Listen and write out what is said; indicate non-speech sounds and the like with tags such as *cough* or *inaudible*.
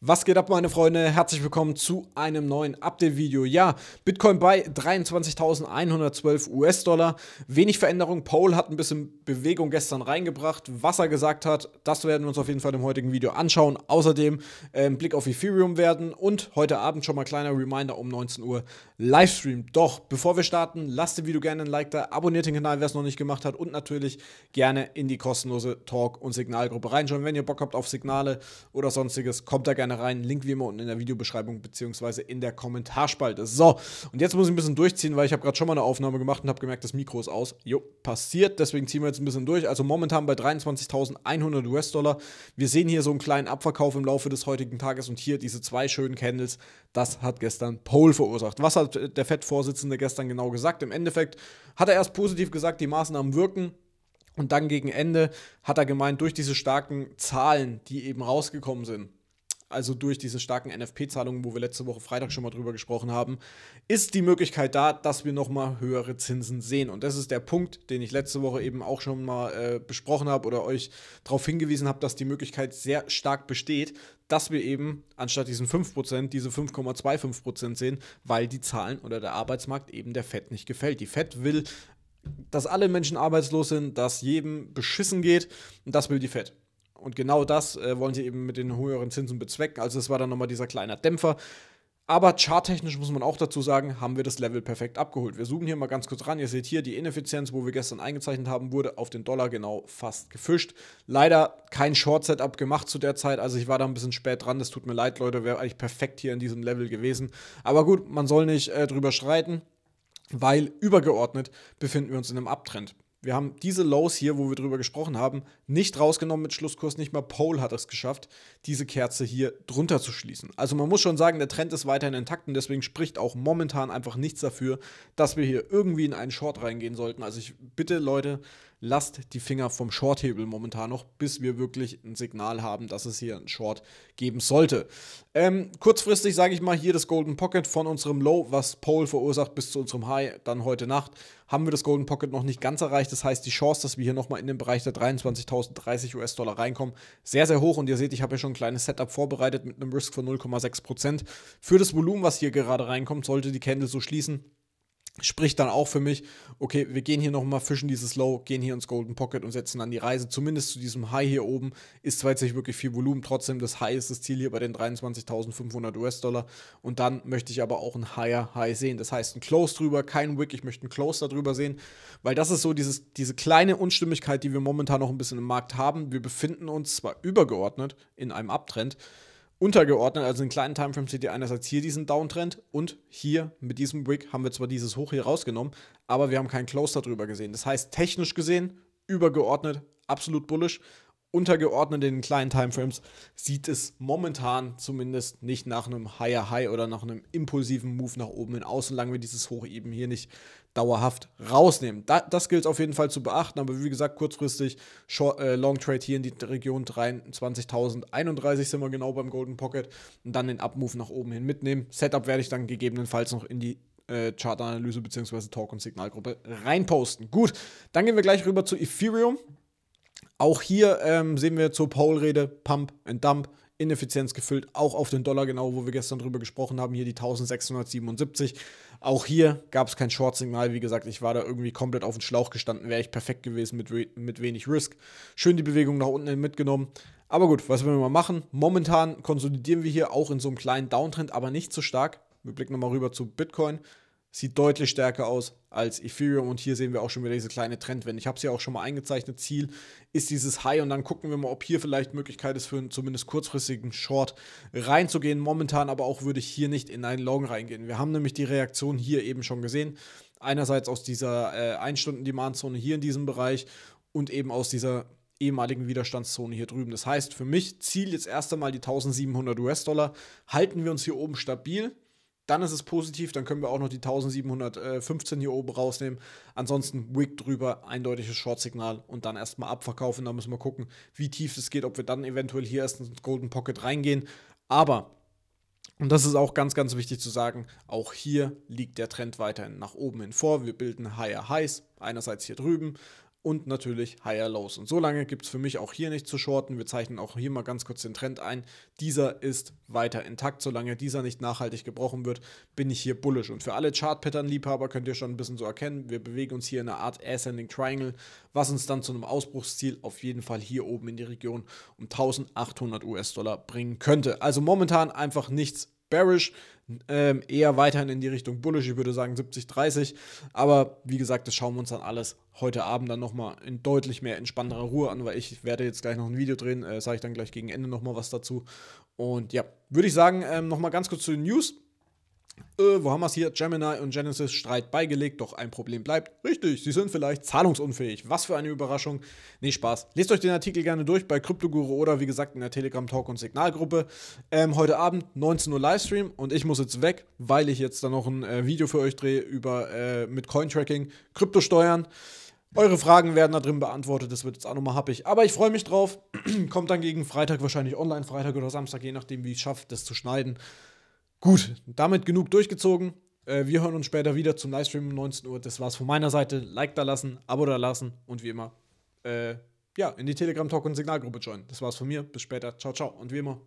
Was geht ab, meine Freunde? Herzlich willkommen zu einem neuen Update-Video. Ja, Bitcoin bei 23.112 US-Dollar. Wenig Veränderung. Paul hat ein bisschen Bewegung gestern reingebracht. Was er gesagt hat, das werden wir uns auf jeden Fall im heutigen Video anschauen. Außerdem äh, Blick auf Ethereum werden und heute Abend schon mal kleiner Reminder um 19 Uhr Livestream. Doch, bevor wir starten, lasst dem Video gerne ein Like da, abonniert den Kanal, wer es noch nicht gemacht hat und natürlich gerne in die kostenlose Talk- und Signalgruppe reinschauen. Wenn ihr Bock habt auf Signale oder sonstiges, kommt da gerne gerne rein. Link wie immer unten in der Videobeschreibung beziehungsweise in der Kommentarspalte. So, und jetzt muss ich ein bisschen durchziehen, weil ich habe gerade schon mal eine Aufnahme gemacht und habe gemerkt, das Mikro ist aus. Jo, passiert. Deswegen ziehen wir jetzt ein bisschen durch. Also momentan bei 23.100 US-Dollar. Wir sehen hier so einen kleinen Abverkauf im Laufe des heutigen Tages und hier diese zwei schönen Candles. Das hat gestern Paul verursacht. Was hat der FED-Vorsitzende gestern genau gesagt? Im Endeffekt hat er erst positiv gesagt, die Maßnahmen wirken. Und dann gegen Ende hat er gemeint, durch diese starken Zahlen, die eben rausgekommen sind, also durch diese starken NFP-Zahlungen, wo wir letzte Woche Freitag schon mal drüber gesprochen haben, ist die Möglichkeit da, dass wir nochmal höhere Zinsen sehen. Und das ist der Punkt, den ich letzte Woche eben auch schon mal äh, besprochen habe oder euch darauf hingewiesen habe, dass die Möglichkeit sehr stark besteht, dass wir eben anstatt diesen 5% diese 5,25% sehen, weil die Zahlen oder der Arbeitsmarkt eben der FED nicht gefällt. Die FED will, dass alle Menschen arbeitslos sind, dass jedem beschissen geht und das will die FED. Und genau das äh, wollen sie eben mit den höheren Zinsen bezwecken. Also es war dann nochmal dieser kleine Dämpfer. Aber charttechnisch muss man auch dazu sagen, haben wir das Level perfekt abgeholt. Wir zoomen hier mal ganz kurz ran. Ihr seht hier, die Ineffizienz, wo wir gestern eingezeichnet haben, wurde auf den Dollar genau fast gefischt. Leider kein Short-Setup gemacht zu der Zeit. Also ich war da ein bisschen spät dran. Das tut mir leid, Leute. Wäre eigentlich perfekt hier in diesem Level gewesen. Aber gut, man soll nicht äh, drüber streiten, weil übergeordnet befinden wir uns in einem Abtrend. Wir haben diese Lows hier, wo wir drüber gesprochen haben, nicht rausgenommen mit Schlusskurs. Nicht mal Pole hat es geschafft, diese Kerze hier drunter zu schließen. Also man muss schon sagen, der Trend ist weiterhin intakt und deswegen spricht auch momentan einfach nichts dafür, dass wir hier irgendwie in einen Short reingehen sollten. Also ich bitte Leute, lasst die Finger vom Shorthebel momentan noch, bis wir wirklich ein Signal haben, dass es hier einen Short geben sollte. Ähm, kurzfristig sage ich mal hier das Golden Pocket von unserem Low, was Pole verursacht, bis zu unserem High, dann heute Nacht, haben wir das Golden Pocket noch nicht ganz erreicht. Das heißt, die Chance, dass wir hier nochmal in den Bereich der 23.030 US-Dollar reinkommen, sehr, sehr hoch. Und ihr seht, ich habe ja schon ein kleines Setup vorbereitet mit einem Risk von 0,6%. Für das Volumen, was hier gerade reinkommt, sollte die Candle so schließen spricht dann auch für mich, okay, wir gehen hier nochmal, fischen dieses Low, gehen hier ins Golden Pocket und setzen dann die Reise, zumindest zu diesem High hier oben, ist zwar jetzt nicht wirklich viel Volumen, trotzdem das High ist das Ziel hier bei den 23.500 US-Dollar und dann möchte ich aber auch ein Higher High sehen, das heißt ein Close drüber, kein Wick, ich möchte ein Close darüber sehen, weil das ist so dieses, diese kleine Unstimmigkeit, die wir momentan noch ein bisschen im Markt haben, wir befinden uns zwar übergeordnet in einem Abtrend, untergeordnet, also in kleinen Timeframes seht ihr einerseits hier diesen Downtrend und hier mit diesem Wick haben wir zwar dieses Hoch hier rausgenommen, aber wir haben keinen Close darüber gesehen. Das heißt, technisch gesehen, übergeordnet, absolut bullisch untergeordnet in den kleinen Timeframes sieht es momentan zumindest nicht nach einem Higher High oder nach einem impulsiven Move nach oben hin aus, solange wir dieses Hoch eben hier nicht dauerhaft rausnehmen. Da, das gilt auf jeden Fall zu beachten, aber wie gesagt, kurzfristig Short, äh, Long Trade hier in die Region 23.031 sind wir genau beim Golden Pocket und dann den Up-Move nach oben hin mitnehmen. Setup werde ich dann gegebenenfalls noch in die äh, Chartanalyse bzw. Talk- und Signalgruppe reinposten. Gut, dann gehen wir gleich rüber zu Ethereum. Auch hier ähm, sehen wir zur Paul-Rede Pump and Dump, Ineffizienz gefüllt, auch auf den Dollar genau, wo wir gestern drüber gesprochen haben, hier die 1677. Auch hier gab es kein Short-Signal, wie gesagt, ich war da irgendwie komplett auf den Schlauch gestanden, wäre ich perfekt gewesen mit, mit wenig Risk. Schön die Bewegung nach unten hin mitgenommen. Aber gut, was wollen wir mal machen? Momentan konsolidieren wir hier auch in so einem kleinen Downtrend, aber nicht so stark. Wir blicken nochmal rüber zu Bitcoin. Sieht deutlich stärker aus als Ethereum. Und hier sehen wir auch schon wieder diese kleine Trendwende. Ich habe es ja auch schon mal eingezeichnet. Ziel ist dieses High und dann gucken wir mal, ob hier vielleicht Möglichkeit ist, für einen zumindest kurzfristigen Short reinzugehen. Momentan aber auch würde ich hier nicht in einen Long reingehen. Wir haben nämlich die Reaktion hier eben schon gesehen. Einerseits aus dieser äh, 1-Stunden-Demand-Zone hier in diesem Bereich und eben aus dieser ehemaligen Widerstandszone hier drüben. Das heißt, für mich Ziel jetzt erst einmal die 1700 US-Dollar. Halten wir uns hier oben stabil dann ist es positiv, dann können wir auch noch die 1715 äh, hier oben rausnehmen. Ansonsten Wick drüber, eindeutiges Short-Signal und dann erstmal abverkaufen. Da müssen wir gucken, wie tief es geht, ob wir dann eventuell hier erst ins Golden Pocket reingehen. Aber, und das ist auch ganz, ganz wichtig zu sagen, auch hier liegt der Trend weiterhin nach oben hin vor. Wir bilden Higher Highs, einerseits hier drüben, und natürlich Higher Lows. Und so lange gibt es für mich auch hier nicht zu shorten. Wir zeichnen auch hier mal ganz kurz den Trend ein. Dieser ist weiter intakt. Solange dieser nicht nachhaltig gebrochen wird, bin ich hier bullish. Und für alle Chart-Pattern-Liebhaber könnt ihr schon ein bisschen so erkennen, wir bewegen uns hier in einer Art Ascending Triangle, was uns dann zu einem Ausbruchsziel auf jeden Fall hier oben in die Region um 1800 US-Dollar bringen könnte. Also momentan einfach nichts bearish, ähm, eher weiterhin in die Richtung bullish. Ich würde sagen 70, 30. Aber wie gesagt, das schauen wir uns dann alles heute Abend dann nochmal in deutlich mehr entspannterer Ruhe an, weil ich werde jetzt gleich noch ein Video drehen, äh, sage ich dann gleich gegen Ende nochmal was dazu. Und ja, würde ich sagen, ähm, nochmal ganz kurz zu den News. Äh, wo haben wir es hier? Gemini und Genesis Streit beigelegt, doch ein Problem bleibt. Richtig, sie sind vielleicht zahlungsunfähig. Was für eine Überraschung. Nee, Spaß. Lest euch den Artikel gerne durch bei Kryptoguru oder wie gesagt in der Telegram-Talk- und Signalgruppe. Ähm, heute Abend 19 Uhr Livestream und ich muss jetzt weg, weil ich jetzt dann noch ein äh, Video für euch drehe über äh, mit Cointracking, Kryptosteuern. Eure Fragen werden da drin beantwortet, das wird jetzt auch nochmal happig. Aber ich freue mich drauf. *clears throat* Kommt dann gegen Freitag wahrscheinlich online, Freitag oder Samstag, je nachdem, wie ich es schaffe, das zu schneiden. Gut, damit genug durchgezogen. Äh, wir hören uns später wieder zum Livestream um 19 Uhr. Das war's von meiner Seite. Like da lassen, Abo da lassen und wie immer, äh, ja, in die Telegram-Talk- und Signalgruppe joinen. Das war's von mir. Bis später. Ciao, ciao. Und wie immer,